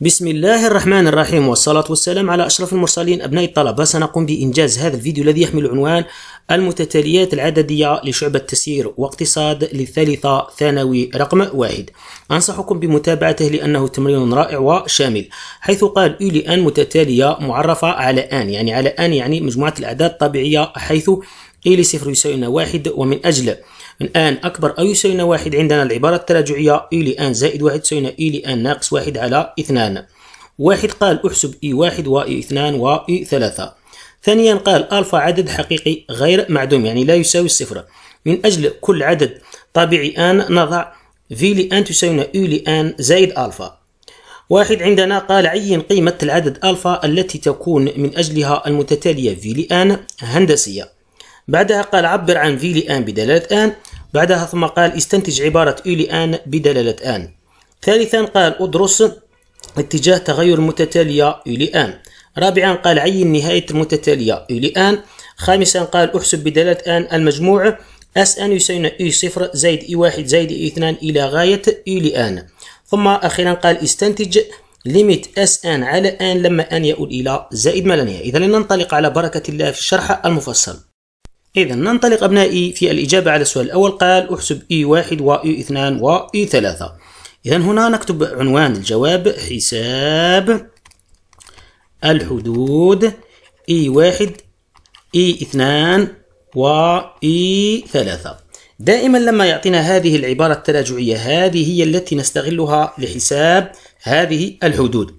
بسم الله الرحمن الرحيم والصلاة والسلام على أشرف المرسلين أبناء الطلبة سنقوم بإنجاز هذا الفيديو الذي يحمل عنوان المتتاليات العددية لشعبة تسيير واقتصاد للثالثة ثانوي رقم واحد أنصحكم بمتابعته لأنه تمرين رائع وشامل حيث قال إلي أن متتالية معرفة على أن يعني على أن يعني مجموعة الأعداد الطبيعية حيث إي لصفر يساوي واحد ومن أجل الآن أكبر أو يساوي واحد عندنا العبارة التراجعية إي لي أن زائد واحد تساوي إي لي أن ناقص واحد على اثنان واحد قال أحسب إي واحد وإي اثنان وإي ثلاثة ثانيا قال ألفا عدد حقيقي غير معدوم يعني لا يساوي الصفر من أجل كل عدد طبيعي آن نضع في لي أن تساوي إي لي أن زائد ألفا واحد عندنا قال عين قيمة العدد ألفا التي تكون من أجلها المتتالية في لي أن هندسية بعدها قال عبر عن في لآن بدلالة آن بعدها ثم قال استنتج عبارة إي لآن بدلالة آن ثالثا قال ادرس اتجاه تغير المتتالية إي لآن رابعا قال عين نهاية المتتالية إي لآن خامسا قال احسب بدلالة آن المجموع اس ان يساوي اي صفر زائد اي واحد زائد اي اثنان الى غاية اي لآن ثم اخيرا قال استنتج ليميت اس ان على ان لما ان يؤول الى زائد ما لا نهايه اذا لننطلق على بركه الله في الشرح المفصل إذا ننطلق أبنائي في الإجابة على السؤال الأول قال أحسب إي واحد وإي اثنان وإي ثلاثة إذا هنا نكتب عنوان الجواب حساب الحدود إي واحد إي اثنان وإي ثلاثة دائما لما يعطينا هذه العبارة التراجعية هذه هي التي نستغلها لحساب هذه الحدود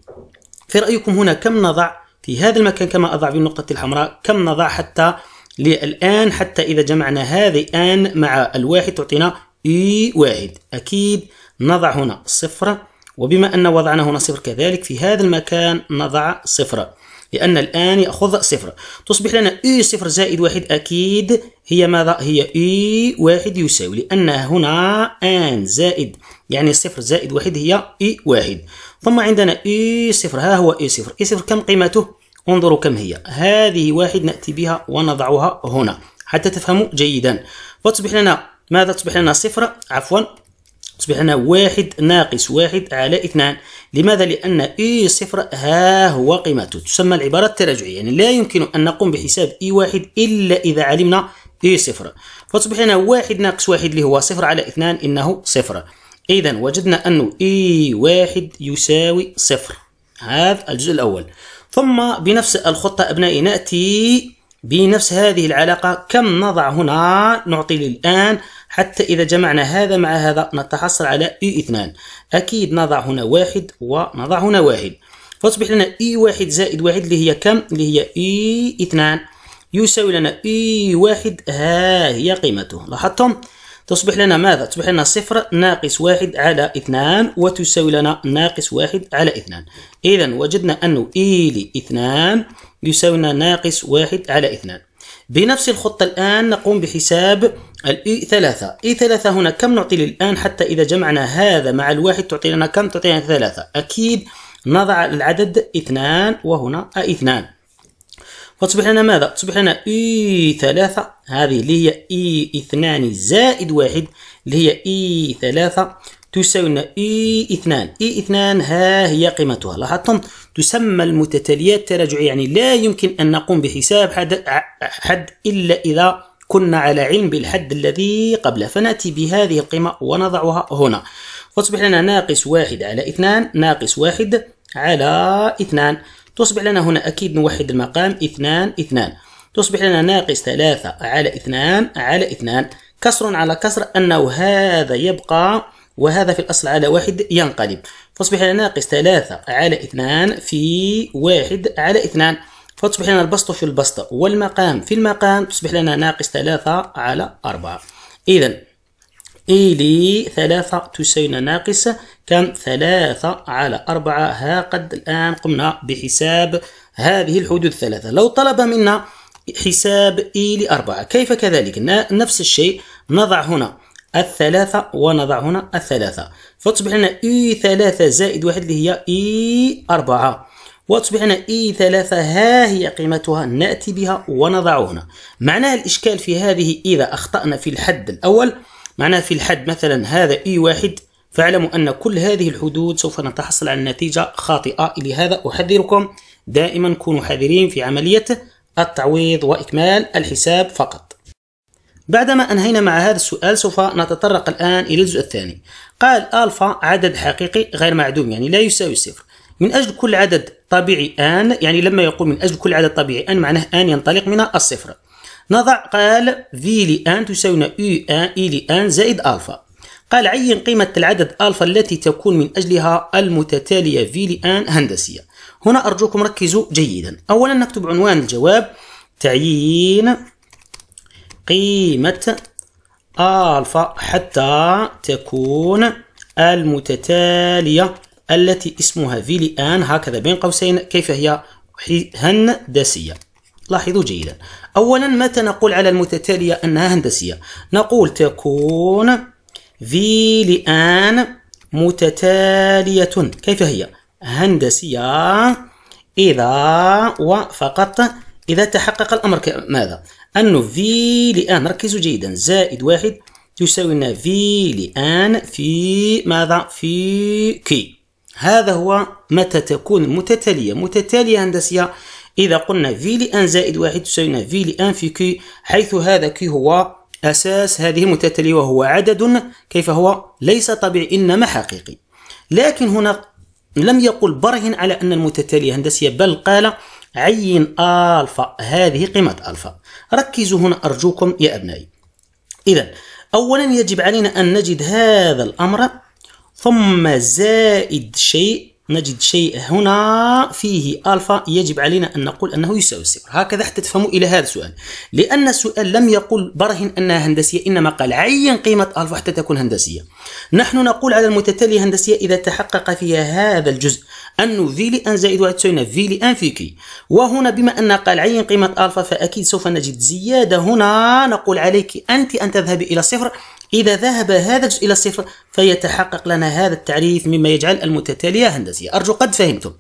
في رأيكم هنا كم نضع في هذا المكان كما أضع بالنقطة الحمراء كم نضع حتى للآن حتى إذا جمعنا هذه آن مع الواحد تعطينا إي واحد أكيد نضع هنا صفر وبما أن وضعنا هنا صفر كذلك في هذا المكان نضع صفر لأن الآن يأخذ صفر تصبح لنا إي صفر زائد واحد أكيد هي ماذا؟ هي إي واحد يساوي لأن هنا آن زائد يعني صفر زائد واحد هي إي واحد ثم عندنا إي صفر ها هو إي صفر إي صفر كم قيمته؟ انظروا كم هي هذه واحد نأتي بها ونضعها هنا حتى تفهموا جيدا فتصبح لنا ماذا تصبح لنا صفر عفوا تصبح لنا واحد ناقص واحد على اثنان لماذا؟ لأن إي e صفر ها هو قيمته تسمى العبارة التراجعية يعني لا يمكن أن نقوم بحساب إي e واحد إلا إذا علمنا إي e صفر فتصبح لنا واحد ناقص واحد اللي هو صفر على اثنان إنه صفر إذا وجدنا أنه إي واحد يساوي صفر هذا الجزء الأول ثم بنفس الخطة أبنائي نأتي بنفس هذه العلاقة كم نضع هنا نعطي للآن حتى إذا جمعنا هذا مع هذا نتحصل على إي e اثنان أكيد نضع هنا واحد ونضع هنا واحد فتصبح لنا إي e واحد زائد واحد اللي هي كم اللي هي إي e اثنان يساوي لنا إي واحد ها هي قيمته لاحظتم تصبح لنا ماذا؟ تصبح لنا صفر ناقص واحد على اثنان وتساوي لنا ناقص واحد على اثنان إذا وجدنا أنه إي e لاثنان يساوي لنا ناقص واحد على اثنان بنفس الخطة الآن نقوم بحساب الإي e ثلاثة إي e ثلاثة هنا كم نعطي الآن حتى إذا جمعنا هذا مع الواحد تعطي لنا كم تعطي لنا ثلاثة أكيد نضع العدد اثنان وهنا اثنان فتصبح لنا ماذا؟ تصبح لنا اي e ثلاثة هذه اللي هي اي e اثنان زائد واحد اللي هي اي e ثلاثة تساوي لنا اي اثنان اي اثنان ها هي قيمتها لاحظتم تسمى المتتاليات التراجعية يعني لا يمكن أن نقوم بحساب حد, حد إلا إذا كنا على علم بالحد الذي قبله فنأتي بهذه القيمة ونضعها هنا فتصبح لنا ناقص واحد على اثنان ناقص واحد على اثنان تصبح لنا هنا أكيد نوحد المقام اثنان اثنان تصبح لنا ناقص ثلاثة على اثنان على اثنان كسر على كسر أنه هذا يبقى وهذا في الأصل على واحد ينقلب فتصبح لنا ناقص ثلاثة على اثنان في واحد على اثنان فتصبح لنا البسط في البسط والمقام في المقام تصبح لنا ناقص ثلاثة على أربعة إذا إلي ثلاثة تساوينا ناقص كم ثلاثة على أربعة ها قد الآن قمنا بحساب هذه الحدود الثلاثة لو طلب منا حساب إي أربعة كيف كذلك نفس الشيء نضع هنا الثلاثة ونضع هنا الثلاثة فتصبح لنا إي ثلاثة زائد واحد اللي هي إي أربعة وتصبح لنا إي ثلاثة ها هي قيمتها نأتي بها ونضع هنا معناها الإشكال في هذه إذا أخطأنا في الحد الأول معناه في الحد مثلا هذا اي واحد فاعلموا أن كل هذه الحدود سوف نتحصل على نتيجة خاطئة لهذا أحذركم دائما كونوا حذرين في عملية التعويض وإكمال الحساب فقط بعدما أنهينا مع هذا السؤال سوف نتطرق الآن إلى الجزء الثاني قال ألفا عدد حقيقي غير معدوم يعني لا يساوي صفر من أجل كل عدد طبيعي آن يعني لما يقول من أجل كل عدد طبيعي آن معناه آن ينطلق من الصفر نضع قال v لان تساوينا u1 اي e لان زائد الفا قال عين قيمة العدد الفا التي تكون من اجلها المتتالية v لان هندسية هنا ارجوكم ركزوا جيدا اولا نكتب عنوان الجواب تعيين قيمة الفا حتى تكون المتتالية التي اسمها في لان هكذا بين قوسين كيف هي هندسية لاحظوا جيدا أولا متى نقول على المتتالية أنها هندسية نقول تكون في لآن متتالية كيف هي هندسية إذا وفقط إذا تحقق الأمر ماذا أن في لآن ركزوا جيدا زائد واحد يساوي لنا في لآن في ماذا في كي هذا هو متى تكون متتالية متتالية هندسية إذا قلنا v لأن زائد واحد تساوينا v لأن في q حيث هذا q هو أساس هذه المتتالية وهو عدد كيف هو ليس طبيعي إنما حقيقي لكن هنا لم يقل برهن على أن المتتالية هندسية بل قال عين ألفا هذه قيمة ألفا ركزوا هنا أرجوكم يا أبنائي إذا أولا يجب علينا أن نجد هذا الأمر ثم زائد شيء نجد شيء هنا فيه ألفا يجب علينا أن نقول أنه يساوي الصفر هكذا حتى تفهموا إلى هذا السؤال لأن السؤال لم يقل برهن أنها هندسية إنما قال عين قيمة ألفا حتى تكون هندسية نحن نقول على المتتالية هندسية إذا تحقق فيها هذا الجزء أنه في لأن زائد واحد تساوي في لأن في كي وهنا بما أن قال عين قيمة ألفا فأكيد سوف نجد زيادة هنا نقول عليك أنت أن تذهبي إلى صفر إذا ذهب هذا الجزء إلى الصفر فيتحقق لنا هذا التعريف مما يجعل المتتالية هندسية أرجو قد فهمتم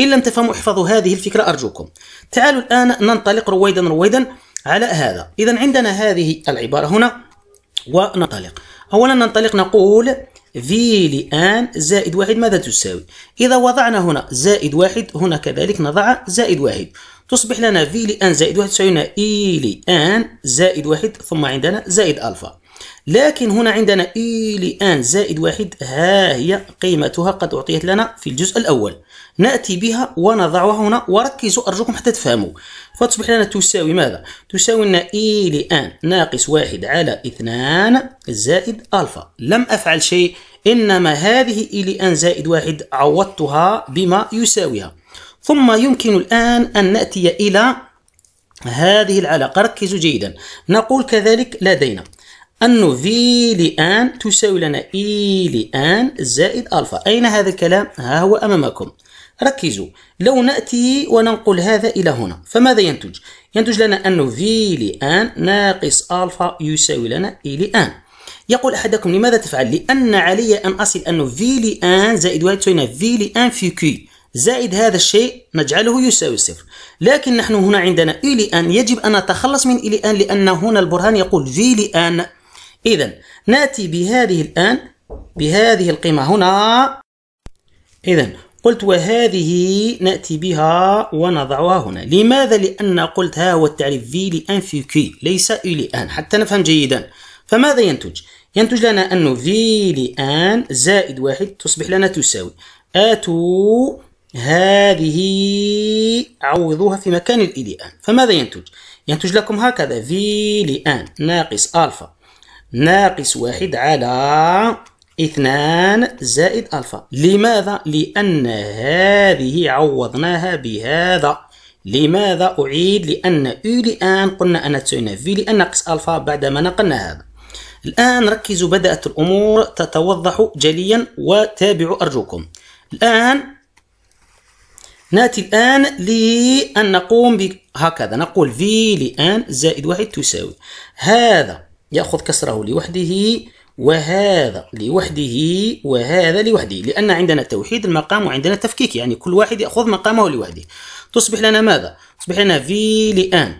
إن لم تفهموا احفظوا هذه الفكرة أرجوكم تعالوا الآن ننطلق رويدا رويدا على هذا إذا عندنا هذه العبارة هنا وننطلق أولا ننطلق نقول في لآن زائد واحد ماذا تساوي إذا وضعنا هنا زائد واحد هنا كذلك نضع زائد واحد تصبح لنا في لآن زائد واحد تساوي لنا إي e لآن زائد واحد ثم عندنا زائد ألفا لكن هنا عندنا إي لآن زائد واحد ها هي قيمتها قد أعطيت لنا في الجزء الأول نأتي بها ونضعها هنا وركزوا أرجوكم حتى تفهموا فتصبح لنا تساوي ماذا؟ تساوي لنا إي لآن ناقص واحد على اثنان زائد ألفا لم أفعل شيء إنما هذه إي لآن زائد واحد عوضتها بما يساويها ثم يمكن الآن أن نأتي إلى هذه العلاقة ركزوا جيدا نقول كذلك لدينا أنه في لآن تساوي لنا إي لآن زائد ألفا أين هذا الكلام؟ ها هو أمامكم ركزوا لو نأتي وننقل هذا إلى هنا فماذا ينتج؟ ينتج لنا أنه في لآن ناقص ألفا يساوي لنا إي لآن يقول أحدكم لماذا تفعل؟ لأن علي أن أصل أنه في لآن زائد واحد تساوي في لآن في كي زائد هذا الشيء نجعله يساوي صفر لكن نحن هنا عندنا إي لآن يجب أن نتخلص من إي لآن لأن هنا البرهان يقول في لآن إذا نأتي بهذه الآن بهذه القيمة هنا إذا قلت وهذه نأتي بها ونضعها هنا لماذا؟ لأن قلت ها هو التعريف في لأن في كي ليس إي لأن حتى نفهم جيدا فماذا ينتج؟ ينتج لنا أن في لأن زائد واحد تصبح لنا تساوي آتوا هذه عوضوها في مكان الإي e لأن فماذا ينتج؟ ينتج لكم هكذا في لأن ناقص ألفا ناقص واحد على اثنان زائد ألفا لماذا؟ لأن هذه عوضناها بهذا لماذا أعيد؟ لأن أو لان قلنا أن تساوينا في لأن ناقص ألفا بعدما نقلنا هذا الآن ركزوا بدأت الأمور تتوضح جليا وتابعوا أرجوكم الآن نأتي الآن لأن نقوم بهكذا نقول في لآن زائد واحد تساوي هذا يأخذ كسره لوحده وهذا لوحده وهذا لوحده لأن عندنا توحيد المقام وعندنا تفكيك يعني كل واحد يأخذ مقامه لوحده تصبح لنا ماذا؟ تصبح لنا في لآن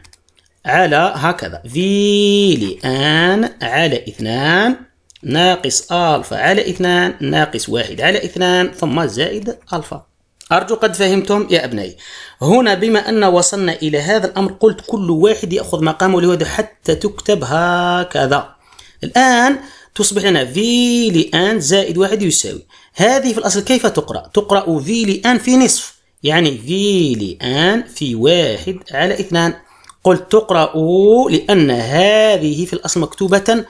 على هكذا في لآن على اثنان ناقص ألفا على اثنان ناقص واحد على اثنان ثم زائد ألفا أرجو قد فهمتم يا أبنائي هنا بما أن وصلنا إلى هذا الأمر قلت كل واحد يأخذ مقامه لوحده حتى تكتب هكذا الآن تصبح لنا في لآن زائد واحد يساوي هذه في الأصل كيف تقرأ؟ تقرأ في لآن في نصف يعني في لآن في واحد على اثنان قلت تقرأ لأن هذه في الأصل مكتوبة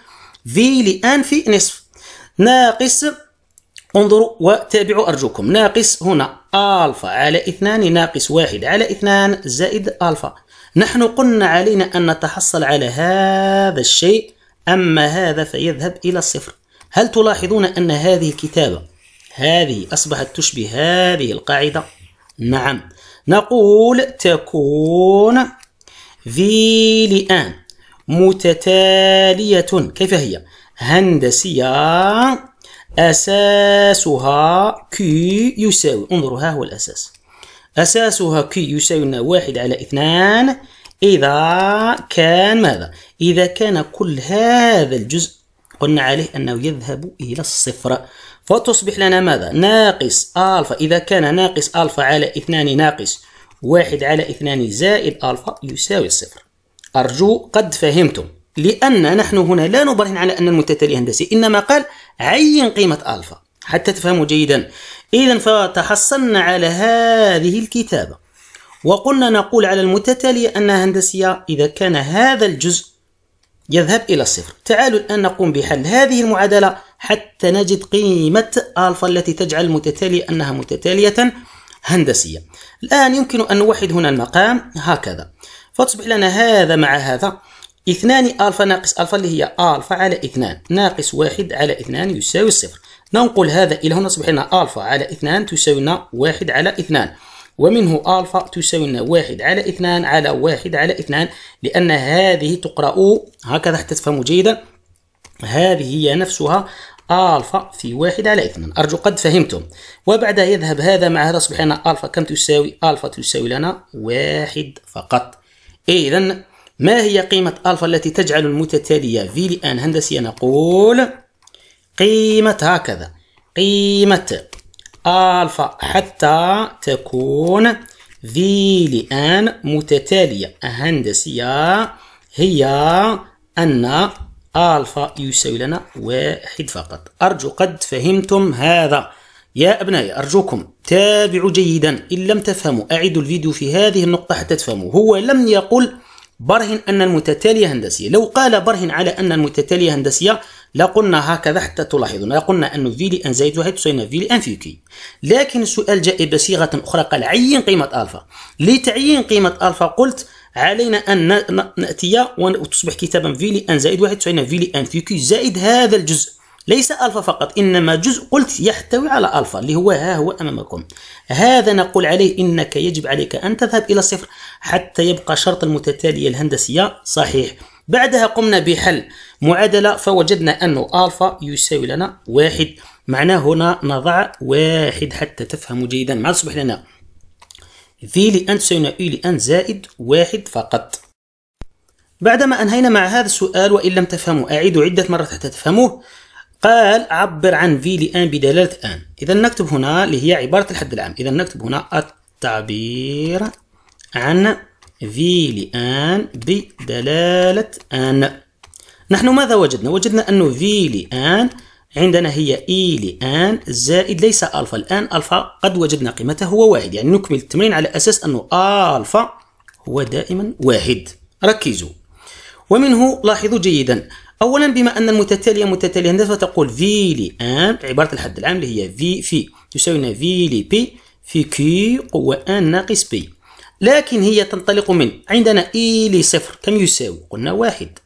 في لآن في نصف ناقص انظروا وتابعوا أرجوكم ناقص هنا ألفا على اثنان ناقص واحد على اثنان زائد ألفا نحن قلنا علينا أن نتحصل على هذا الشيء أما هذا فيذهب إلى الصفر هل تلاحظون أن هذه الكتابة هذه أصبحت تشبه هذه القاعدة نعم نقول تكون في لآن متتالية كيف هي هندسية أساسها كي يساوي انظروا ها هو الأساس أساسها كي يساوي لنا واحد على اثنان إذا كان ماذا؟ إذا كان كل هذا الجزء قلنا عليه أنه يذهب إلى الصفر فتصبح لنا ماذا؟ ناقص ألفا إذا كان ناقص ألفا على اثنان ناقص واحد على اثنان زائد ألفا يساوي الصفر أرجو قد فهمتم لأن نحن هنا لا نبرهن على أن المتتالي هندسي إنما قال عين قيمة ألفا حتى تفهموا جيدا إذا فتحصلنا على هذه الكتابة وقلنا نقول على المتتالية أنها هندسية إذا كان هذا الجزء يذهب إلى الصفر تعالوا الآن نقوم بحل هذه المعادلة حتى نجد قيمة ألفا التي تجعل المتتالية أنها متتالية هندسية الآن يمكن أن نوحد هنا المقام هكذا فتصبح لنا هذا مع هذا اثنان ألفا ناقص ألفا اللي هي ألفا على اثنان ناقص واحد على اثنان يساوي الصفر ننقل هذا إلى هنا صبحنا ألفا على اثنان تساوي لنا واحد على اثنان ومنه ألفا تساوي لنا واحد على اثنان على واحد على اثنان لأن هذه تقرأ هكذا حتى تفهموا جيدا هذه هي نفسها ألفا في واحد على اثنان أرجو قد فهمتم وبعدها يذهب هذا مع هذا صبحنا ألفا كم تساوي ألفا تساوي لنا واحد فقط إذا ما هي قيمة ألفا التي تجعل المتتالية في لآن هندسية نقول قيمة هكذا قيمة ألفا حتى تكون في لآن متتالية هندسية هي أن ألفا يساوي لنا واحد فقط أرجو قد فهمتم هذا يا أبنائي أرجوكم تابعوا جيدا إن لم تفهموا أعيدوا الفيديو في هذه النقطة حتى تفهموا هو لم يقل برهن أن المتتالية هندسية لو قال برهن على أن المتتالية هندسية لقلنا هكذا حتى تلاحظون لقلنا أن في لي أن زائد واحد تساوي في لي أن في كي لكن السؤال جاء بصيغة أخرى قال عين قيمة ألفا لتعيين قيمة ألفا قلت علينا أن نأتي وتصبح كتابا في لي أن زائد واحد تساوي في لي أن في كي زائد هذا الجزء ليس الفا فقط انما جزء قلت يحتوي على الفا اللي هو ها هو امامكم هذا نقول عليه انك يجب عليك ان تذهب الى الصفر حتى يبقى شرط المتتاليه الهندسيه صحيح بعدها قمنا بحل معادله فوجدنا ان الفا يساوي لنا واحد معناه هنا نضع واحد حتى تفهموا جيدا ما تصبح لنا في لان تساوي اي e لان زائد واحد فقط بعدما انهينا مع هذا السؤال وان لم تفهموا اعيدوا عده مرات حتى تفهموه قال عبر عن في لآن بدلالة آن إذا نكتب هنا اللي هي عبارة الحد العام إذا نكتب هنا التعبير عن في لآن بدلالة آن نحن ماذا وجدنا؟ وجدنا أنه في لآن عندنا هي إي e لآن زائد ليس ألفا الآن ألفا قد وجدنا قيمته هو واحد يعني نكمل التمرين على أساس أنه ألفا هو دائما واحد ركزوا ومنه لاحظوا جيدا اولا بما ان المتتاليه متتاليه هندسه تقول في لي ان عباره الحد العام اللي هي في في تساوي في لي بي في كي قوه ان ناقص بي لكن هي تنطلق من عندنا اي e لي صفر كم يساوي قلنا واحد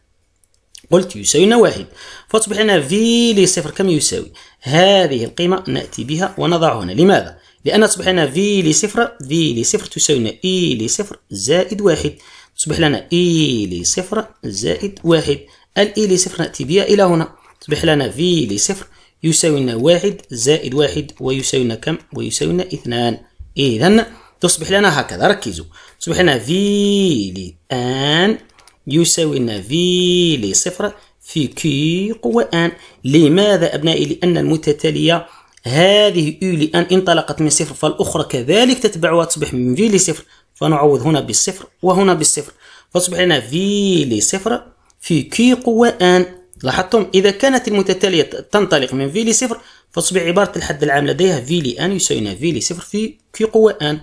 قلت يساوينا واحد فتصبح لنا في لي صفر كم يساوي هذه القيمة نأتي بها ونضعها هنا لماذا؟ لأن تصبح لنا في لي صفر في لي صفر تساوينا اي e لي صفر زائد واحد تصبح لنا اي e لي صفر زائد واحد الاي e لي صفر نأتي بها إلى هنا تصبح لنا في لي صفر يساوي لنا واحد زائد واحد ويساوي لنا كم ويساوي لنا اثنان إذا تصبح لنا هكذا ركزوا تصبح لنا في لي ان يساوي لنا في لي صفر في كي قوة ان لماذا أبنائي لأن المتتالية هذه أولي أن انطلقت من صفر فالأخرى كذلك تتبعها تصبح من في لصفر فنعوض هنا بالصفر وهنا بالصفر فاصبح لنا في لصفر في كي قوة ان لاحظتم إذا كانت المتتالية تنطلق من في لصفر فتصبح عبارة الحد العام لديها في لان يساوي في لصفر في كي قوة ان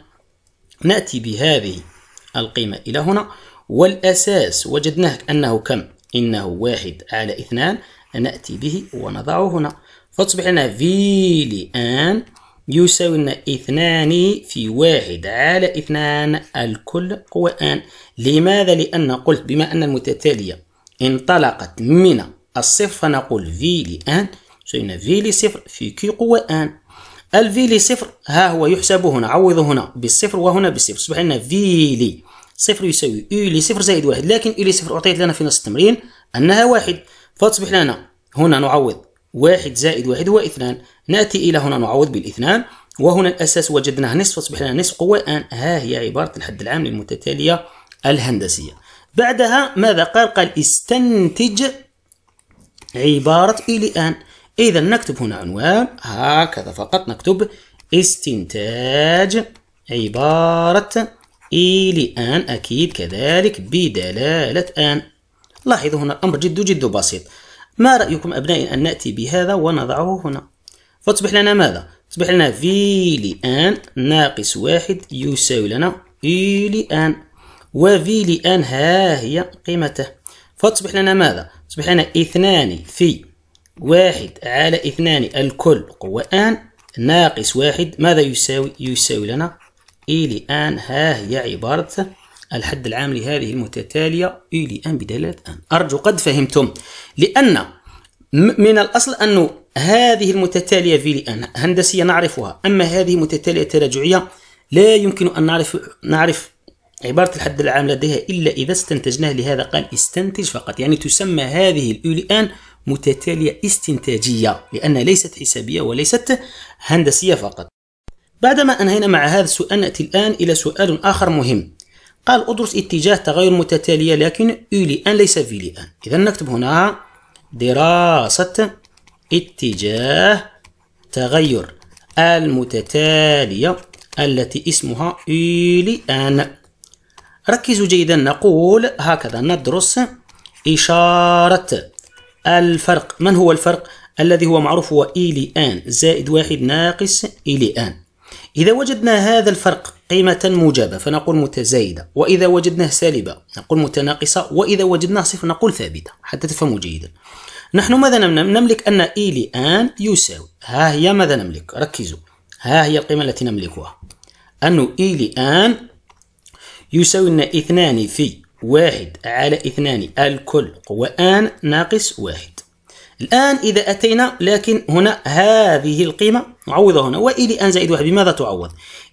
نأتي بهذه القيمة إلى هنا والأساس وجدناه أنه كم؟ إنه واحد على اثنان نأتي به ونضعه هنا فتصبح لنا في لان يساوي لنا اثنان في واحد على اثنان الكل قوان لماذا؟ لأن قلت بما أن المتتالية انطلقت من الصفر فنقول في لأن يساوي في لصفر في كي قوان الفي لصفر ها هو يحسب هنا عوض هنا بالصفر وهنا بالصفر يصبح لنا في لي صفر يساوي إي لصفر زائد واحد لكن إي لصفر أعطيت لنا في نص التمرين أنها واحد فتصبح لنا هنا نعوض واحد زائد واحد هو اثنان نأتي إلى هنا نعوض بالاثنان وهنا الأساس وجدناه نصف أصبح لنا نصف قوة الآن ها هي عبارة الحد العام للمتتالية الهندسية بعدها ماذا قال قال استنتج عبارة إلى آن إذا نكتب هنا عنوان هكذا فقط نكتب استنتاج عبارة إلى أن أكيد كذلك بدلالة أن لاحظوا هنا الأمر جد جد بسيط ما رأيكم أبنائي أن نأتي بهذا ونضعه هنا فتصبح لنا ماذا؟ تصبح لنا في لآن ناقص واحد يساوي لنا إي e لآن وفي لآن ها هي قيمته فتصبح لنا ماذا؟ تصبح لنا اثنان في واحد على اثنان الكل قوة آن ناقص واحد ماذا يساوي؟ يساوي لنا إي e لآن ها هي عبارة الحد العام لهذه المتتالية إي أن بدلالة أن أرجو قد فهمتم لأن من الأصل أن هذه المتتالية في أن هندسية نعرفها أما هذه متتالية تراجعية لا يمكن أن نعرف نعرف عبارة الحد العام لديها إلا إذا استنتجناه لهذا قال استنتج فقط يعني تسمى هذه الأولي أن متتالية استنتاجية لأنها ليست حسابية وليست هندسية فقط بعدما أنهينا مع هذا السؤال نأتي الآن إلى سؤال آخر مهم قال أدرس اتجاه تغير متتالية لكن U لأن ليس V لأن إذا نكتب هنا دراسة اتجاه تغير المتتالية التي اسمها إيليان ركزوا جيدا نقول هكذا ندرس إشارة الفرق من هو الفرق الذي هو معروف هو آن زائد واحد ناقص آن إذا وجدنا هذا الفرق قيمة موجبة فنقول متزايدة وإذا وجدناه سالبة نقول متناقصة وإذا وجدناه صفر نقول ثابتة حتى تفهموا جيدا نحن ماذا نملك أن إي e لآن يساوي ها هي ماذا نملك ركزوا ها هي القيمة التي نملكها أن إي e لآن يساوي لنا اثنان في واحد على اثنان الكل قوى آن ناقص واحد الآن إذا أتينا لكن هنا هذه القيمة نعوضها هنا وإلي أن زائد واحد بماذا تعوض؟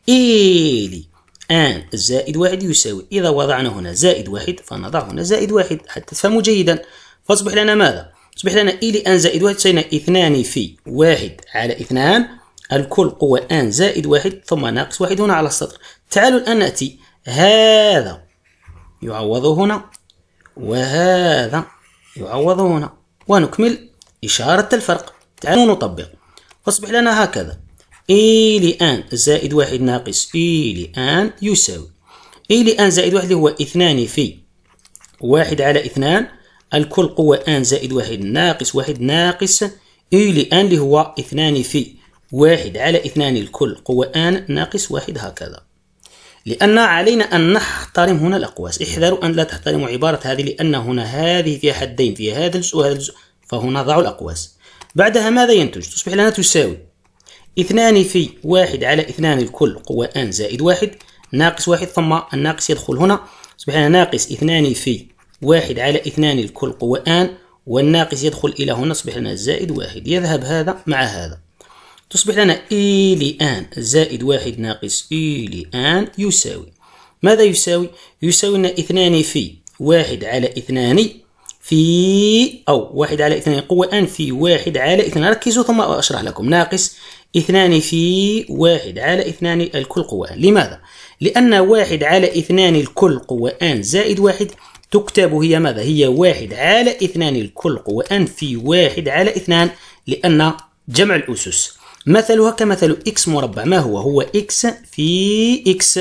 إلي أن زائد واحد يساوي إذا وضعنا هنا زائد واحد فنضع هنا زائد واحد حتى تفهموا جيدا فاصبح لنا ماذا؟ أصبح لنا إلي أن زائد واحد تساوينا اثنان في واحد على اثنان الكل قوة أن زائد واحد ثم ناقص واحد هنا على السطر تعالوا الآن نأتي هذا يعوض هنا وهذا يعوض هنا ونكمل إشارة الفرق تعالوا نطبق فاصبح لنا هكذا إي لآن زائد واحد ناقص إي لآن يساوي إي لآن زائد واحد اللي هو اثنان في واحد على اثنان الكل قوة آن زائد واحد ناقص واحد ناقص إي لآن اللي هو اثنان في واحد على اثنان الكل قوة آن ناقص واحد هكذا لأن علينا أن نحترم هنا الأقواس احذروا أن لا تحترموا عبارة هذه لأن هنا هذه فيها حدين فيها هذا الجزء وهذا الجزء فهنا ضع الأقواس بعدها ماذا ينتج؟ تصبح لنا تساوي اثنان في واحد على اثنان الكل قوة ان زائد واحد ناقص واحد ثم الناقص يدخل هنا تصبح لنا ناقص اثنان في واحد على اثنان الكل قوة ان والناقص يدخل إلى هنا تصبح لنا زائد واحد يذهب هذا مع هذا تصبح لنا إي e لآن زائد واحد ناقص إي e لآن يساوي ماذا يساوي؟ يساوي لنا اثنان في واحد على اثنان في أو واحد على اثنين قوة أن في واحد على اثنين ركزوا ثم أشرح لكم ناقص اثنان في واحد على اثنان الكل قوة أن لماذا؟ لأن واحد على اثنان الكل قوة أن زائد واحد تكتب هي ماذا؟ هي واحد على اثنان الكل قوة أن في واحد على اثنان لأن جمع الأسس مثلها كمثل إكس مربع ما هو؟ هو إكس في إكس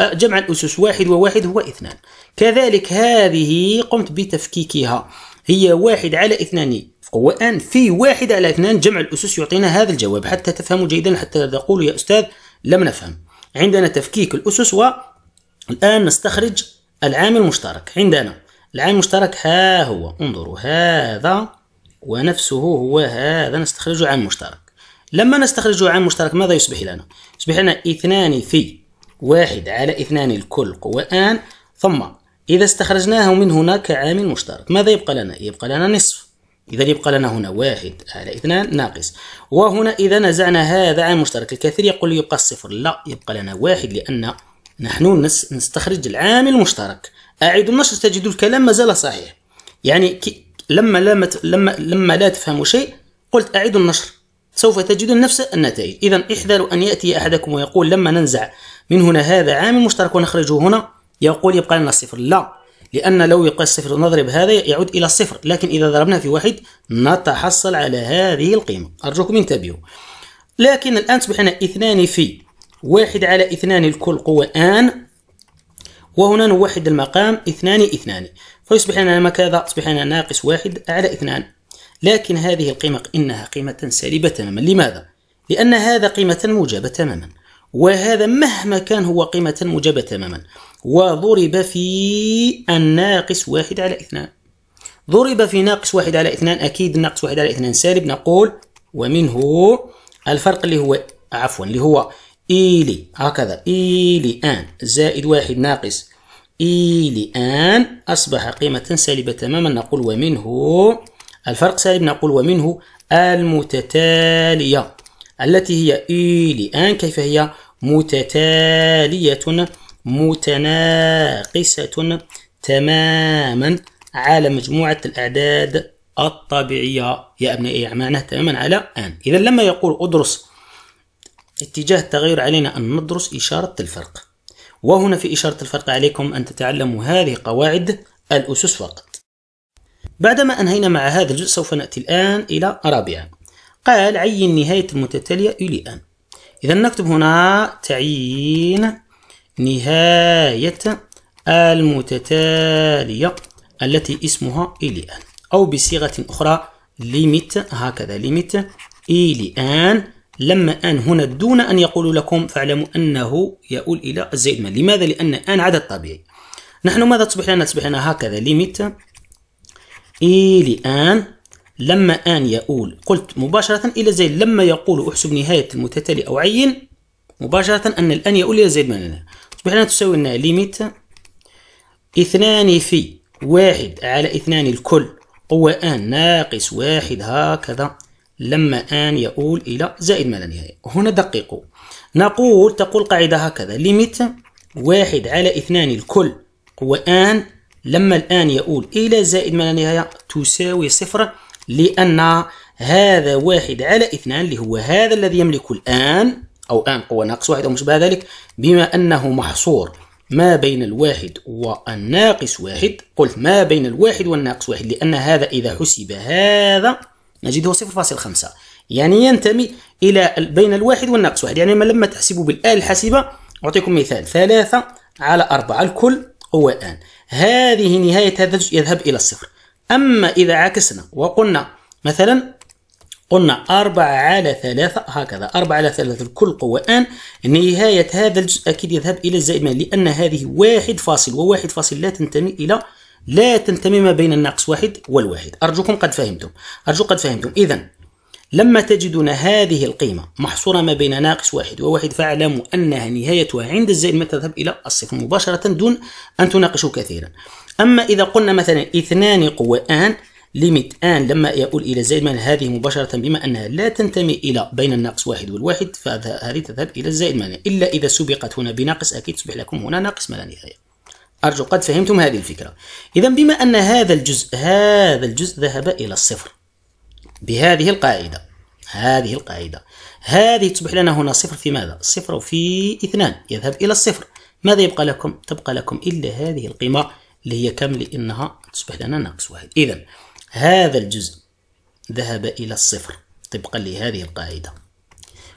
أه، جمع الأسس واحد وواحد هو اثنان كذلك هذه قمت بتفكيكها هي واحد على اثنان وأن في واحد على اثنان جمع الأسس يعطينا هذا الجواب حتى تفهموا جيدا حتى تقولوا يا أستاذ لم نفهم عندنا تفكيك الأسس والآن نستخرج العامل المشترك عندنا العامل المشترك ها هو انظروا هذا ونفسه هو هذا نستخرج عامل مشترك لما نستخرج عامل مشترك ماذا يصبح لنا؟ يصبح لنا اثنان في واحد على اثنان الكل قوان ثم إذا استخرجناه من هنا كعامل مشترك ماذا يبقى لنا؟ يبقى لنا نصف إذا يبقى لنا هنا واحد على اثنان ناقص وهنا إذا نزعنا هذا عامل مشترك الكثير يقول يبقى الصفر لا يبقى لنا واحد لأن نحن نستخرج العامل المشترك أعيد النشر تجد الكلام ما زال صحيح يعني لما لا لما لما لا تفهم شيء قلت أعيد النشر سوف تجدون نفس النتائج إذا احذروا أن يأتي أحدكم ويقول لما ننزع من هنا هذا عامل مشترك ونخرجه هنا يقول يبقى لنا صفر لا لأن لو يبقى الصفر ونضرب هذا يعود إلى الصفر لكن إذا ضربنا في واحد نتحصل على هذه القيمة أرجوكم انتبهوا لكن الآن أصبح اثنان في واحد على اثنان الكل قوة آن وهنا نوحد المقام اثنان اثنان فيصبح لنا كذا تصبح لنا ناقص واحد على اثنان لكن هذه القيمة إنها قيمة سالبة تماما لماذا؟ لأن هذا قيمة موجبة تماما وهذا مهما كان هو قيمة موجبة تماما وضرب في الناقص واحد على اثنان ضرب في ناقص واحد على اثنان أكيد ناقص واحد على اثنان سالب نقول ومنه الفرق اللي هو عفوا اللي هو إيلي هكذا إيلي آن زائد واحد ناقص إيلي آن أصبح قيمة سالبة تماما نقول ومنه الفرق سالب نقول ومنه المتتالية التي هي إي لآن كيف هي متتالية متناقصة تماما على مجموعة الأعداد الطبيعية يا أبنائي معناه تماما على أن إذا لما يقول أدرس اتجاه التغير علينا أن ندرس إشارة الفرق وهنا في إشارة الفرق عليكم أن تتعلموا هذه قواعد الأسس فقط بعدما أنهينا مع هذا الجزء سوف نأتي الآن إلى رابعة قال عين نهاية المتتالية إلى أن إذا نكتب هنا تعيين نهاية المتتالية التي اسمها إلى أن أو بصيغة أخرى ليميت هكذا ليميت إلى أن لما أن هنا دون أن يقول لكم فاعلموا أنه يؤول إلى الزائد من لماذا؟ لأن أن عدد طبيعي نحن ماذا تصبح لنا؟ تصبح لنا هكذا ليميت إلى أن لما آن يقول قلت مباشرة إلى زيد لما يقول احسب نهاية المتتالي أو عين مباشرة أن الآن يقول إلى زيد من تصبح لنا تساوي لنا ليميت اثنان في واحد على اثنان الكل هو آن ناقص واحد هكذا لما آن يقول إلى زائد ما لا نهاية هنا دققوا نقول تقول قاعدة هكذا ليميت واحد على اثنان الكل هو آن لما الآن يقول إلى زائد ما لا نهاية تساوي صفر لأن هذا واحد على اثنان اللي هو هذا الذي يملك الآن أو آن قوة ناقص واحد أو مشبه ذلك بما أنه محصور ما بين الواحد والناقص واحد قلت ما بين الواحد والناقص واحد لأن هذا إذا حسب هذا نجده 0.5 يعني ينتمي إلى بين الواحد والناقص واحد يعني لما تحسبوا بالآلة الحاسبة أعطيكم مثال ثلاثة على أربعة الكل هو الآن هذه نهاية هذا الجزء يذهب إلى الصفر أما إذا عكسنا وقلنا مثلا قلنا 4 على 3 هكذا 4 على 3 الكل قوة أن نهاية هذا الجزء أكيد يذهب إلى الزائد لأن هذه واحد فاصل وواحد فاصل لا تنتمي إلى لا تنتمي ما بين الناقص واحد والواحد أرجوكم قد فهمتم أرجو قد فهمتم إذا لما تجدون هذه القيمة محصورة ما بين ناقص واحد وواحد فاعلموا أنها نهايتها عند الزائد ما تذهب إلى الصفر مباشرة دون أن تناقشوا كثيرا أما إذا قلنا مثلا اثنان قوآن ليميت آن لما يؤول إلى زائد من هذه مباشرة بما أنها لا تنتمي إلى بين الناقص واحد والواحد فهذه تذهب إلى الزائد من إلا إذا سبقت هنا بناقص أكيد تصبح لكم هنا ناقص ما لا نهاية أرجو قد فهمتم هذه الفكرة إذا بما أن هذا الجزء هذا الجزء ذهب إلى الصفر بهذه القاعدة هذه القاعدة هذه تصبح لنا هنا صفر في ماذا؟ صفر في اثنان يذهب إلى الصفر ماذا يبقى لكم؟ تبقى لكم إلا هذه القيمة اللي هي كم لأنها تصبح لنا ناقص واحد إذا هذا الجزء ذهب إلى الصفر طبقا لهذه القاعدة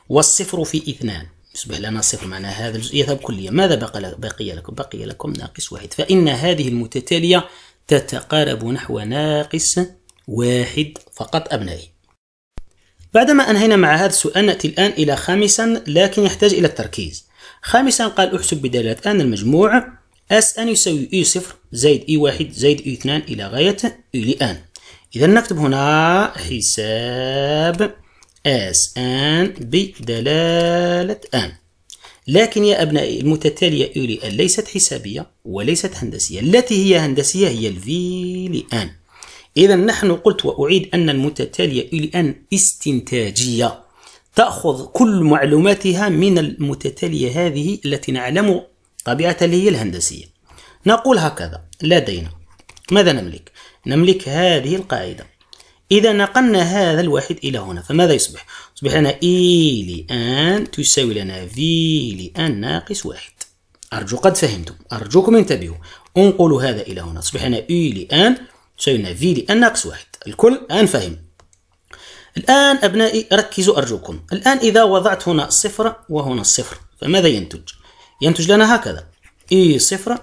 والصفر في اثنان يصبح لنا صفر معنى هذا الجزء يذهب كليا ماذا بقى بقي لكم بقي لكم ناقص واحد فإن هذه المتتالية تتقارب نحو ناقص واحد فقط أبنائي بعدما أنهينا مع هذا السؤال نأتي الآن إلى خامسا لكن يحتاج إلى التركيز خامسا قال احسب بدلالة أن المجموع اس ان يساوي اي صفر زائد اي واحد زائد اي اثنان الى غاية اي لان اذا نكتب هنا حساب اس ان بدلالة ان لكن يا أبنائي المتتالية اي أن ليست حسابية وليست هندسية التي هي هندسية هي الفي لأن إذا نحن قلت وأعيد أن المتتالية اي أن استنتاجية تأخذ كل معلوماتها من المتتالية هذه التي نعلم طبيعة اللي هي الهندسية نقول هكذا لدينا ماذا نملك؟ نملك هذه القاعدة إذا نقلنا هذا الواحد إلى هنا فماذا يصبح؟ يصبح لنا إي e لآن تساوي لنا في لآن ناقص واحد أرجو قد فهمتم أرجوكم انتبهوا انقلوا هذا إلى هنا يصبح لنا إي e لآن تساوي لنا في لآن ناقص واحد الكل أن فهم الآن أبنائي ركزوا أرجوكم الآن إذا وضعت هنا الصفر وهنا الصفر فماذا ينتج؟ ينتج لنا هكذا اي e صفر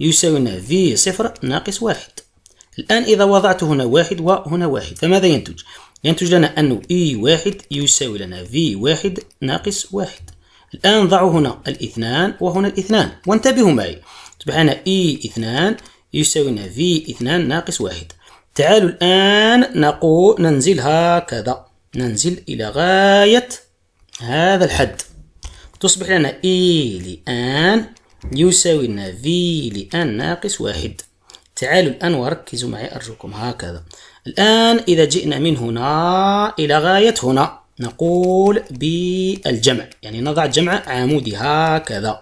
يساوي لنا في صفر ناقص واحد الآن إذا وضعت هنا واحد وهنا واحد فماذا ينتج؟ ينتج لنا أن إي e واحد يساوي لنا في واحد ناقص واحد الآن ضعوا هنا الاثنان وهنا الاثنان وانتبهوا معي تصبح لنا إي اثنان يساوي لنا في اثنان ناقص واحد تعالوا الآن نقول ننزل هكذا ننزل إلى غاية هذا الحد تصبح لنا إي e لآن يساوي لنا في لآن ناقص واحد تعالوا الآن وركزوا معي أرجوكم هكذا الآن إذا جئنا من هنا إلى غاية هنا نقول بالجمع يعني نضع جمع عمودي هكذا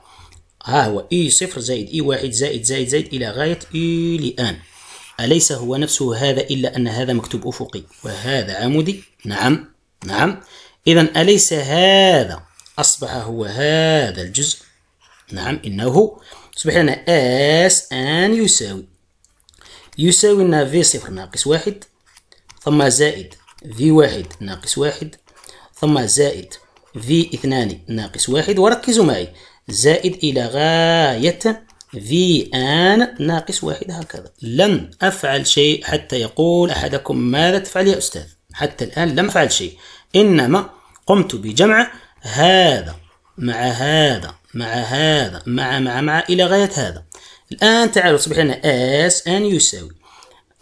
ها هو إي e صفر زائد إي e واحد زائد زائد زائد إلى غاية إي لآن أليس هو نفسه هذا إلا أن هذا مكتوب أفقي وهذا عمودي نعم نعم إذا أليس هذا أصبح هو هذا الجزء نعم إنه أصبح لنا اس أن يساوي يساوي لنا في صفر ناقص واحد ثم زائد في واحد ناقص واحد ثم زائد في اثنان ناقص واحد وركزوا معي زائد إلى غاية في آن ناقص واحد هكذا لم أفعل شيء حتى يقول أحدكم ماذا تفعل يا أستاذ حتى الآن لم أفعل شيء إنما قمت بجمع هذا مع هذا مع هذا مع مع مع إلى غاية هذا الآن تعالوا اصبح لنا اس ان يساوي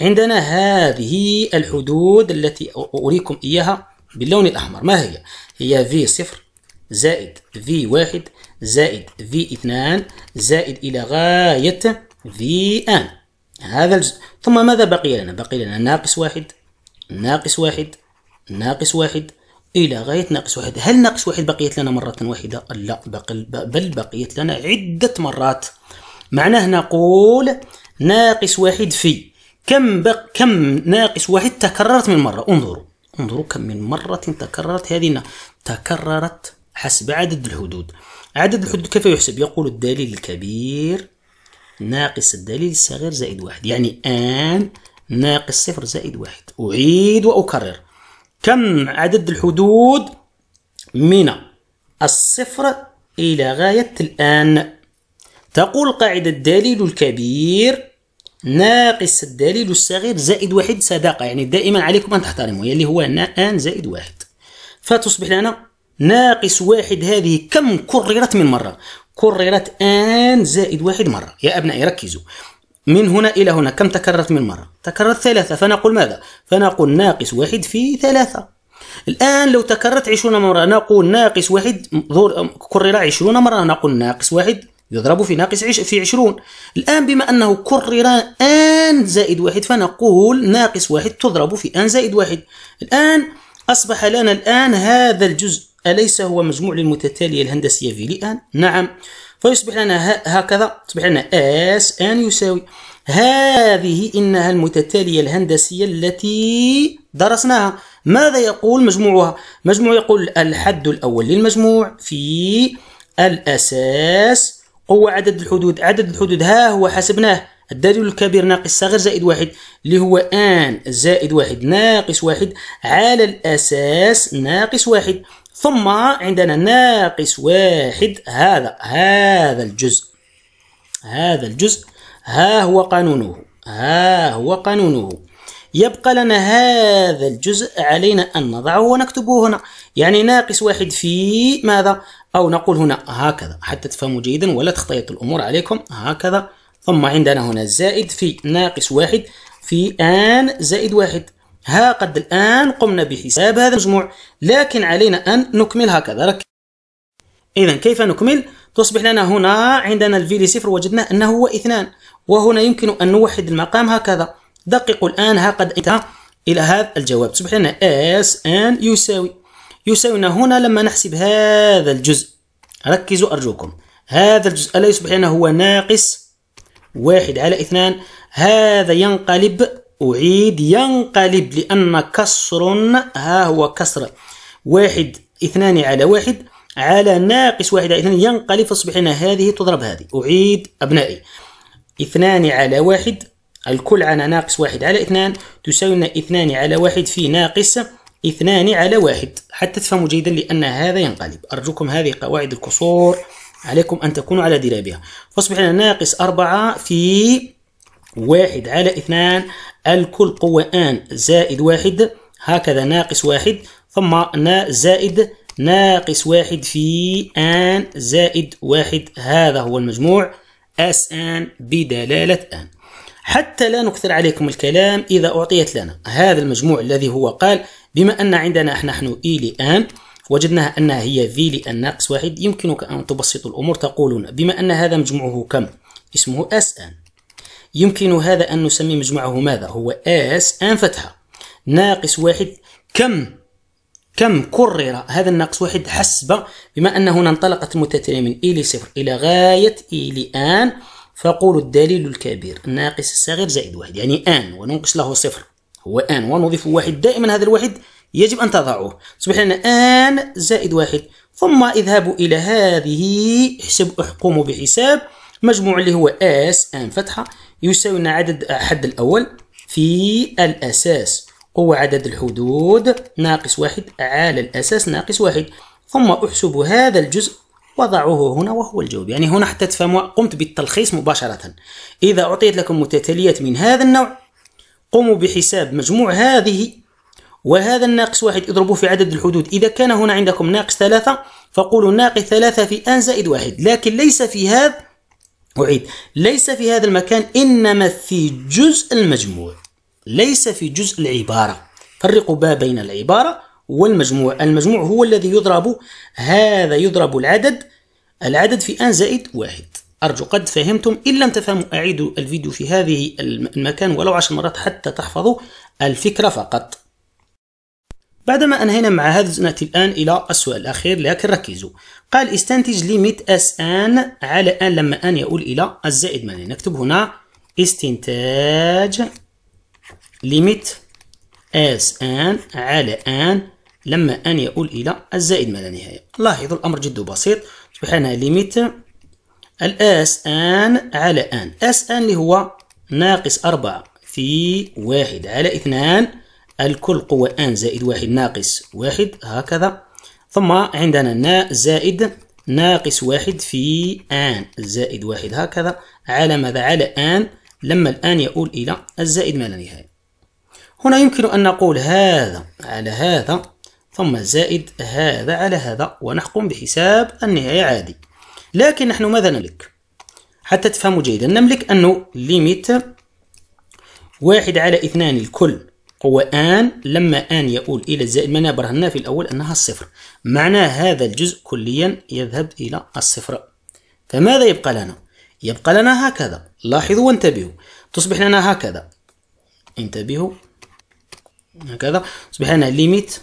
عندنا هذه الحدود التي أريكم إياها باللون الأحمر ما هي؟ هي في صفر زائد في واحد زائد في اثنان زائد إلى غاية في ان هذا الجزء ثم ماذا بقي لنا؟ بقي لنا ناقص واحد ناقص واحد ناقص واحد الى غايه ناقص واحد هل ناقص واحد بقيت لنا مره واحده لا بل بقيت لنا عده مرات معناه نقول ناقص واحد في كم بق كم ناقص واحد تكررت من مره انظروا انظروا كم من مره تكررت هذه تكررت حسب عدد الحدود عدد الحدود كيف يحسب يقول الدليل الكبير ناقص الدليل الصغير زائد واحد يعني ان ناقص صفر زائد واحد أعيد وأكرر كم عدد الحدود من الصفر إلى غاية الآن تقول قاعدة الدليل الكبير ناقص الدليل الصغير زائد واحد صداقة يعني دائما عليكم أن تحترموا يلي هو آن زائد واحد فتصبح لنا ناقص واحد هذه كم كررت من مرة كررت آن زائد واحد مرة يا أبنائي ركزوا من هنا إلى هنا كم تكررت من مرة تكررت ثلاثة فنقول ماذا فنقول ناقص واحد في ثلاثة الآن لو تكررت عشرون مرة نقول ناقص واحد كرر عشرون مرة نقول ناقص واحد يضرب في ناقص عش في عشرون الآن بما أنه كرر آن زائد واحد فنقول ناقص واحد تضرب في آن زائد واحد الآن أصبح لنا الآن هذا الجزء أليس هو مجموع للمتتالية الهندسية في الآن؟ نعم فيصبح لنا هكذا تصبح لنا اس ان يساوي هذه إنها المتتالية الهندسية التي درسناها ماذا يقول مجموعها مجموع يقول الحد الأول للمجموع في الأساس قوة عدد الحدود عدد الحدود ها هو حسبناه الدليل الكبير ناقص صغير زائد واحد اللي هو ان زائد واحد ناقص واحد على الأساس ناقص واحد ثم عندنا ناقص واحد هذا هذا الجزء هذا الجزء ها هو قانونه ها هو قانونه يبقى لنا هذا الجزء علينا أن نضعه ونكتبه هنا يعني ناقص واحد في ماذا أو نقول هنا هكذا حتى تفهموا جيدا ولا تخطيط الأمور عليكم هكذا ثم عندنا هنا زائد في ناقص واحد في آن زائد واحد ها قد الآن قمنا بحساب هذا المجموع لكن علينا أن نكمل هكذا إذا كيف نكمل؟ تصبح لنا هنا عندنا الفي لي صفر وجدنا أنه هو اثنان وهنا يمكن أن نوحد المقام هكذا دققوا الآن ها قد أتى إلى هذا الجواب تصبح لنا اس ان يساوي يساوينا هنا لما نحسب هذا الجزء ركزوا أرجوكم هذا الجزء ألا يصبح لنا هو ناقص واحد على اثنان هذا ينقلب أعيد ينقلب لأن كسر ها هو كسر واحد اثنان على واحد على ناقص واحد على اثنان ينقلب فاصبح لنا هذه تضرب هذه أعيد أبنائي اثنان على واحد الكل على ناقص واحد على اثنان تساوي لنا اثنان على واحد في ناقص اثنان على واحد حتى تفهموا جيدا لأن هذا ينقلب أرجوكم هذه قواعد الكسور عليكم أن تكونوا على دراية بها فاصبح لنا ناقص أربعة في واحد على اثنان الكل قوة آن زائد واحد هكذا ناقص واحد ثم ن زائد ناقص واحد في آن زائد واحد هذا هو المجموع أس آن بدلالة آن حتى لا نكثر عليكم الكلام إذا أعطيت لنا هذا المجموع الذي هو قال بما أن عندنا احنا نحن إي e لآن وجدناها أنها هي في لآن ناقص واحد يمكنك أن تبسط الأمور تقولون بما أن هذا مجموعه كم اسمه أس آن يمكن هذا أن نسمي مجموعه ماذا هو S ان فتحة ناقص واحد كم كم كرر هذا الناقص واحد حسب بما أن هنا انطلقت المتتالية من إي لصفر إلى غاية إي لآن فقول الدليل الكبير ناقص الصغير زائد واحد يعني آن وننقص له صفر هو آن ونضيف واحد دائما هذا الواحد يجب أن تضعوه تصبح لنا آن زائد واحد ثم اذهبوا إلى هذه احسب احكموا بحساب مجموع اللي هو اس آن فتحة يساوي لنا عدد حد الأول في الأساس قوة عدد الحدود ناقص واحد على الأساس ناقص واحد ثم أحسب هذا الجزء وضعوه هنا وهو الجواب يعني هنا حتى تفهموا قمت بالتلخيص مباشرة إذا أعطيت لكم متتاليات من هذا النوع قوموا بحساب مجموع هذه وهذا الناقص واحد اضربوه في عدد الحدود إذا كان هنا عندكم ناقص ثلاثة فقولوا ناقص ثلاثة في أن زائد واحد لكن ليس في هذا أعيد ليس في هذا المكان إنما في جزء المجموع ليس في جزء العبارة فرقوا ما بين العبارة والمجموع المجموع هو الذي يضرب هذا يضرب العدد العدد في أن زائد واحد أرجو قد فهمتم إن لم تفهموا أعيدوا الفيديو في هذه المكان ولو عشر مرات حتى تحفظوا الفكرة فقط بعدما أنهينا مع هذا نأتي الآن إلى السؤال الأخير لكن ركزوا قال استنتج ليميت اس ان على ان لما ان يؤول الى الزائد معنى نكتب هنا استنتاج ليميت اس ان على ان لما ان يؤول الى الزائد ما لا نهايه لاحظوا الامر جد بسيط تصبح لنا ليميت الاس ان على ان اس ان اللي هو ناقص أربعة في واحد على اثنان الكل قوة ان زائد واحد ناقص واحد هكذا ثم عندنا نا زائد ناقص واحد في آن زائد واحد هكذا على ماذا على آن لما الآن يؤول إلى الزائد ما لا نهاية هنا يمكن أن نقول هذا على هذا ثم زائد هذا على هذا ونحكم بحساب النهاية عادي لكن نحن ماذا نملك حتى تفهموا جيدا نملك أنه ليميت واحد على اثنان الكل هو آن لما آن يؤول إلى الزائد ما برهنا في الأول أنها الصفر معنى هذا الجزء كليا يذهب إلى الصفر فماذا يبقى لنا؟ يبقى لنا هكذا لاحظوا وانتبهوا تصبح لنا هكذا انتبهوا هكذا تصبح لنا ليميت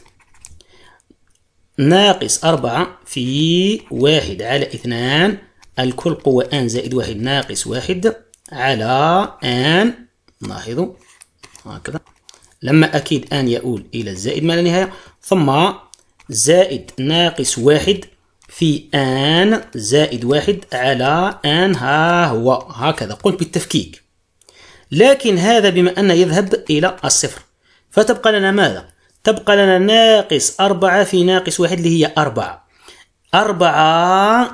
ناقص أربعة في واحد على اثنان الكل قوة آن زائد واحد ناقص واحد على آن لاحظوا هكذا لما أكيد أن يؤول إلى الزائد ما لا نهاية ثم زائد ناقص واحد في آن زائد واحد على آن ها هو هكذا قلت بالتفكيك لكن هذا بما أن يذهب إلى الصفر فتبقى لنا ماذا؟ تبقى لنا ناقص أربعة في ناقص واحد اللي هي أربعة أربعة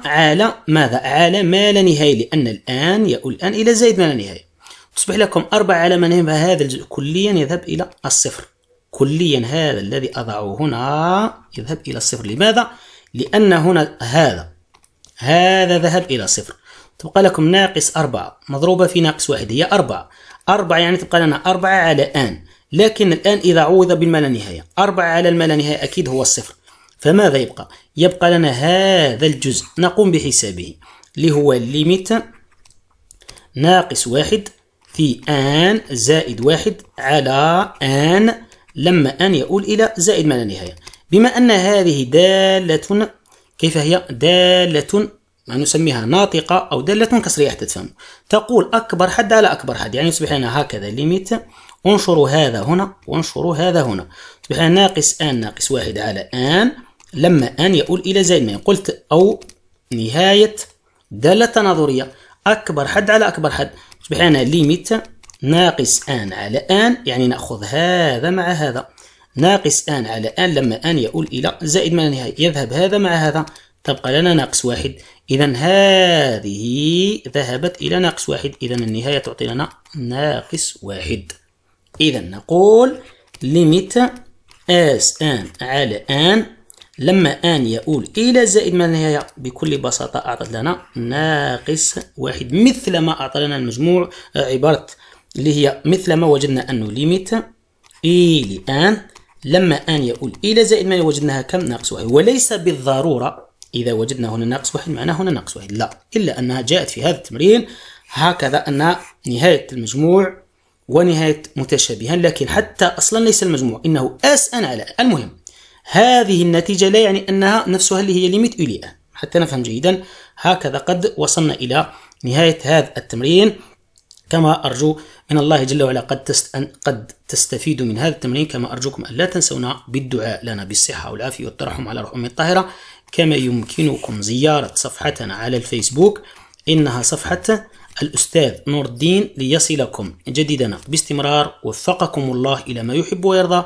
على ماذا؟ على ما لا نهاية لأن الآن يؤول الآن إلى زائد ما لا نهاية تصبح لكم أربعة على من هذا الجزء كليا يذهب إلى الصفر كليا هذا الذي أضعه هنا يذهب إلى الصفر لماذا؟ لأن هنا هذا هذا ذهب إلى صفر تبقى لكم ناقص أربعة مضروبة في ناقص واحد هي أربعة أربعة يعني تبقى لنا أربعة على آن لكن الآن إذا عوض بالما لا نهاية أربعة على الما لا نهاية أكيد هو الصفر فماذا يبقى؟ يبقى لنا هذا الجزء نقوم بحسابه اللي هو ليميت ناقص واحد في آن زائد واحد على آن لما آن يؤول إلى زائد ما لا نهاية بما أن هذه دالة كيف هي دالة ما نسميها ناطقة أو دالة كسرية حتى تفهم تقول أكبر حد على أكبر حد يعني يصبح لنا هكذا ليميت انشر هذا هنا وانشر هذا هنا تصبح ناقص آن ناقص واحد على آن لما آن يؤول إلى زائد ما قلت أو نهاية دالة تناظرية أكبر حد على أكبر حد تصبح لنا ليميت ناقص ان على ان يعني ناخذ هذا مع هذا ناقص ان على ان لما ان يؤول الى زائد ما نهاية يذهب هذا مع هذا تبقى لنا ناقص واحد اذا هذه ذهبت الى ناقص واحد اذا النهايه تعطي لنا ناقص واحد اذا نقول ليميت اس ان على ان لما ان يؤول الى زائد ما النهايه بكل بساطه اعطت لنا ناقص واحد مثل ما اعطى لنا المجموع آه، عباره اللي هي مثل ما وجدنا انه ليميت اي لان لما ان يؤول الى زائد ما وجدناها كم ناقص واحد وليس بالضروره اذا وجدنا هنا ناقص واحد معناه هنا ناقص واحد لا الا انها جاءت في هذا التمرين هكذا ان نهايه المجموع ونهايه متشابها لكن حتى اصلا ليس المجموع انه اس ان على المهم هذه النتيجة لا يعني أنها نفسها اللي هي ليميت إليا حتى نفهم جيدا هكذا قد وصلنا إلى نهاية هذا التمرين كما أرجو من الله جل وعلا قد تست... قد تستفيدوا من هذا التمرين كما أرجوكم أن لا تنسونا بالدعاء لنا بالصحة والعافية والترحم على روح الطاهرة كما يمكنكم زيارة صفحتنا على الفيسبوك إنها صفحة الأستاذ نور الدين ليصلكم جديدنا باستمرار وفقكم الله إلى ما يحب ويرضى